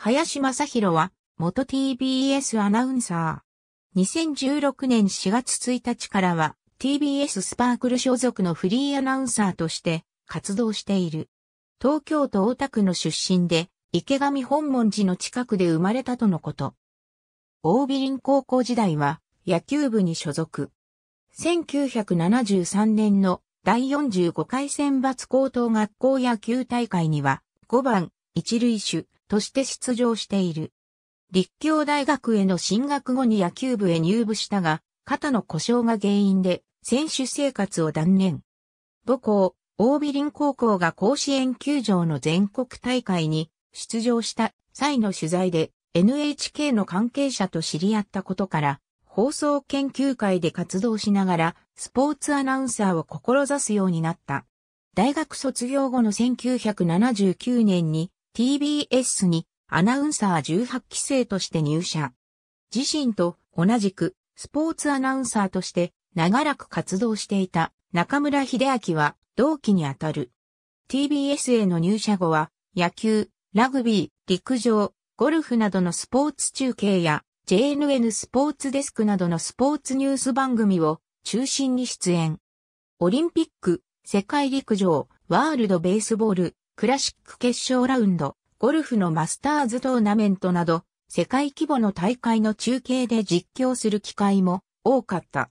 林正宏は、元 TBS アナウンサー。2016年4月1日からは、TBS スパークル所属のフリーアナウンサーとして活動している。東京都大田区の出身で、池上本門寺の近くで生まれたとのこと。大美林高校時代は野球部に所属。1973年の第45回選抜高等学校野球大会には5番、一塁手、として出場している。立教大学への進学後に野球部へ入部したが、肩の故障が原因で選手生活を断念。母校、大美林高校が甲子園球場の全国大会に出場した際の取材で NHK の関係者と知り合ったことから、放送研究会で活動しながらスポーツアナウンサーを志すようになった。大学卒業後の1979年に TBS にアナウンサー18期生として入社。自身と同じくスポーツアナウンサーとして長らく活動していた中村秀明は同期にあたる。TBS への入社後は野球、ラグビー、陸上、ゴルフなどのスポーツ中継や JNN スポーツデスクなどのスポーツニュース番組を中心に出演。オリンピック、世界陸上、ワールドベースボール、クラシック決勝ラウンド、ゴルフのマスターズトーナメントなど、世界規模の大会の中継で実況する機会も多かった。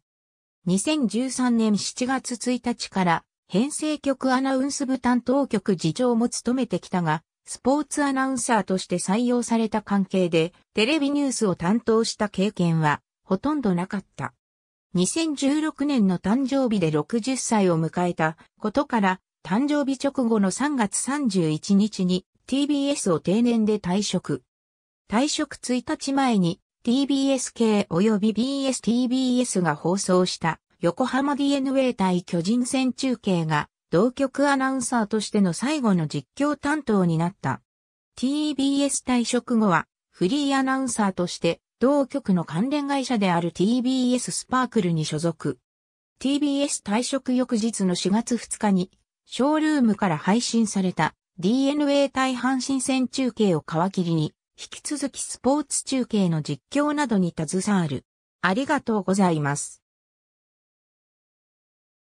2013年7月1日から編成局アナウンス部担当局次長も務めてきたが、スポーツアナウンサーとして採用された関係で、テレビニュースを担当した経験はほとんどなかった。2016年の誕生日で60歳を迎えたことから、誕生日直後の3月31日に TBS を定年で退職。退職1日前に TBS 系及び BSTBS が放送した横浜 DNA 対巨人戦中継が同局アナウンサーとしての最後の実況担当になった。TBS 退職後はフリーアナウンサーとして同局の関連会社である TBS スパークルに所属。TBS 退職翌日の4月2日にショールームから配信された DNA 対阪神戦中継を皮切りに、引き続きスポーツ中継の実況などに携わる。ありがとうございます。